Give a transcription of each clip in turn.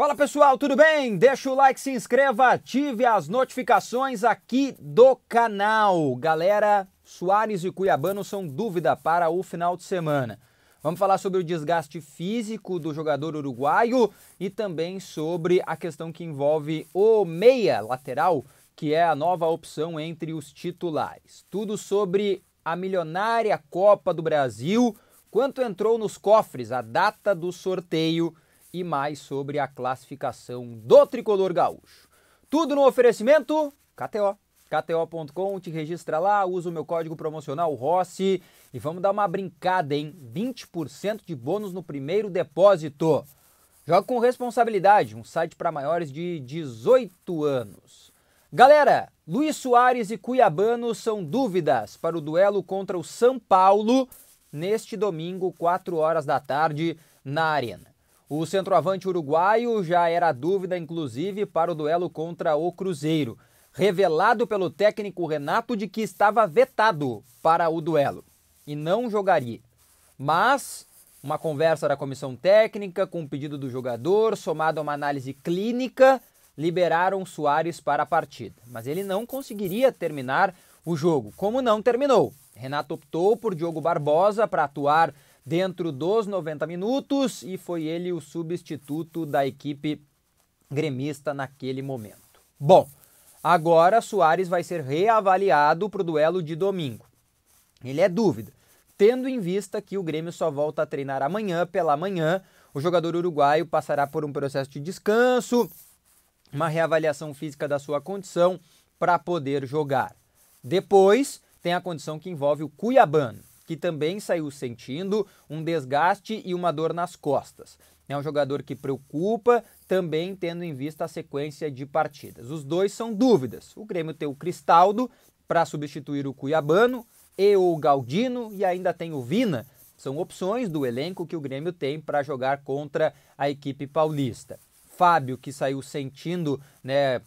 Fala pessoal, tudo bem? Deixa o like, se inscreva, ative as notificações aqui do canal. Galera, Soares e Cuiabano são dúvida para o final de semana. Vamos falar sobre o desgaste físico do jogador uruguaio e também sobre a questão que envolve o meia lateral, que é a nova opção entre os titulares. Tudo sobre a milionária Copa do Brasil, quanto entrou nos cofres, a data do sorteio e mais sobre a classificação do tricolor gaúcho. Tudo no oferecimento KTO. KTO.com, te registra lá, usa o meu código promocional Rossi e vamos dar uma brincada, hein? 20% de bônus no primeiro depósito. Joga com responsabilidade, um site para maiores de 18 anos. Galera, Luiz Soares e Cuiabano são dúvidas para o duelo contra o São Paulo neste domingo, 4 horas da tarde, na Arena. O centroavante uruguaio já era dúvida, inclusive, para o duelo contra o Cruzeiro, revelado pelo técnico Renato de que estava vetado para o duelo e não jogaria. Mas uma conversa da comissão técnica com o pedido do jogador, somado a uma análise clínica, liberaram Soares para a partida. Mas ele não conseguiria terminar o jogo, como não terminou. Renato optou por Diogo Barbosa para atuar dentro dos 90 minutos e foi ele o substituto da equipe gremista naquele momento. Bom, agora Soares vai ser reavaliado para o duelo de domingo. Ele é dúvida, tendo em vista que o Grêmio só volta a treinar amanhã pela manhã. O jogador uruguaio passará por um processo de descanso, uma reavaliação física da sua condição para poder jogar. Depois, tem a condição que envolve o Cuiabano que também saiu sentindo um desgaste e uma dor nas costas. É um jogador que preocupa, também tendo em vista a sequência de partidas. Os dois são dúvidas. O Grêmio tem o Cristaldo para substituir o Cuiabano e o Galdino, e ainda tem o Vina. São opções do elenco que o Grêmio tem para jogar contra a equipe paulista. Fábio, que saiu sentindo né,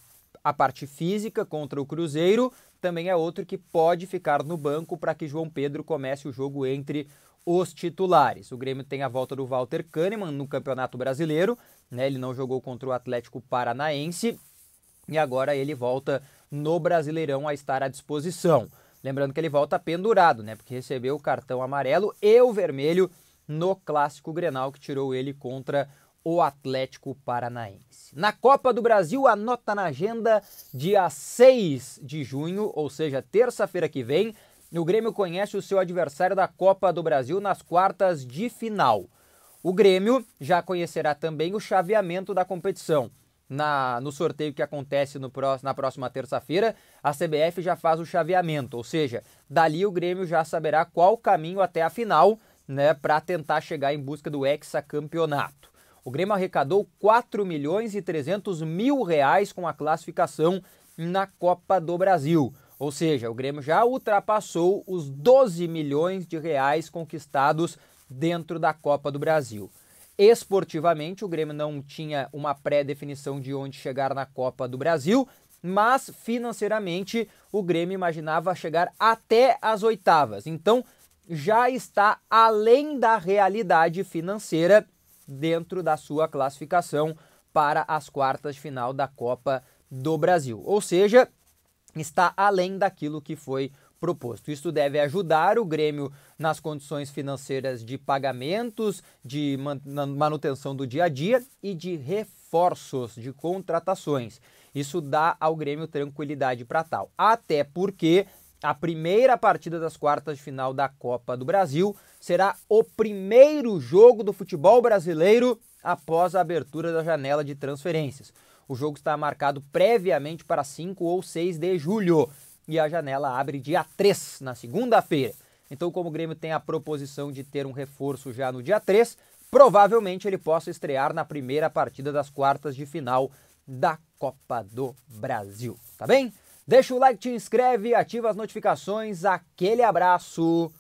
a parte física contra o Cruzeiro, também é outro que pode ficar no banco para que João Pedro comece o jogo entre os titulares. O Grêmio tem a volta do Walter Kahneman no Campeonato Brasileiro, né? Ele não jogou contra o Atlético Paranaense e agora ele volta no Brasileirão a estar à disposição. Lembrando que ele volta pendurado, né? Porque recebeu o cartão amarelo e o vermelho no clássico Grenal que tirou ele contra o Atlético Paranaense. Na Copa do Brasil, anota na agenda dia 6 de junho, ou seja, terça-feira que vem, o Grêmio conhece o seu adversário da Copa do Brasil nas quartas de final. O Grêmio já conhecerá também o chaveamento da competição. Na, no sorteio que acontece no na próxima terça-feira, a CBF já faz o chaveamento, ou seja, dali o Grêmio já saberá qual caminho até a final, né, para tentar chegar em busca do hexacampeonato. O Grêmio arrecadou 4 milhões e 300 mil reais com a classificação na Copa do Brasil. Ou seja, o Grêmio já ultrapassou os 12 milhões de reais conquistados dentro da Copa do Brasil. Esportivamente, o Grêmio não tinha uma pré-definição de onde chegar na Copa do Brasil, mas financeiramente o Grêmio imaginava chegar até as oitavas. Então, já está além da realidade financeira dentro da sua classificação para as quartas de final da Copa do Brasil. Ou seja, está além daquilo que foi proposto. Isso deve ajudar o Grêmio nas condições financeiras de pagamentos, de manutenção do dia a dia e de reforços, de contratações. Isso dá ao Grêmio tranquilidade para tal. Até porque a primeira partida das quartas de final da Copa do Brasil será o primeiro jogo do futebol brasileiro após a abertura da janela de transferências. O jogo está marcado previamente para 5 ou 6 de julho e a janela abre dia 3, na segunda-feira. Então, como o Grêmio tem a proposição de ter um reforço já no dia 3, provavelmente ele possa estrear na primeira partida das quartas de final da Copa do Brasil. Tá bem? Deixa o like, te inscreve, ativa as notificações. Aquele abraço.